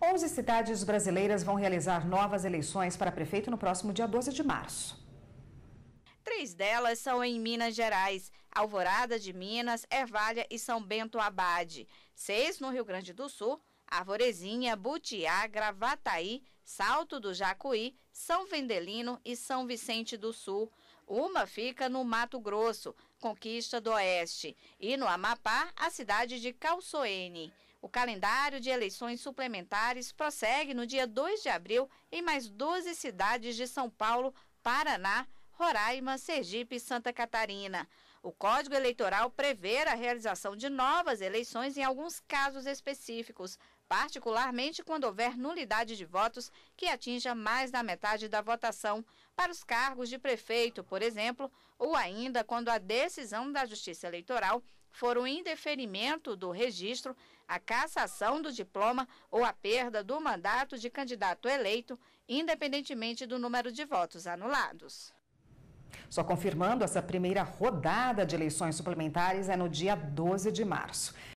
11 cidades brasileiras vão realizar novas eleições para prefeito no próximo dia 12 de março. Três delas são em Minas Gerais, Alvorada de Minas, Ervalha e São Bento Abade. Seis no Rio Grande do Sul, Arvorezinha, Butiá, Gravataí, Salto do Jacuí, São Vendelino e São Vicente do Sul. Uma fica no Mato Grosso, Conquista do Oeste, e no Amapá, a cidade de Calçoene. O calendário de eleições suplementares prossegue no dia 2 de abril em mais 12 cidades de São Paulo, Paraná, Roraima, Sergipe e Santa Catarina. O Código Eleitoral prevê a realização de novas eleições em alguns casos específicos, particularmente quando houver nulidade de votos que atinja mais da metade da votação, para os cargos de prefeito, por exemplo, ou ainda quando a decisão da Justiça Eleitoral foram o indeferimento do registro, a cassação do diploma ou a perda do mandato de candidato eleito, independentemente do número de votos anulados. Só confirmando, essa primeira rodada de eleições suplementares é no dia 12 de março.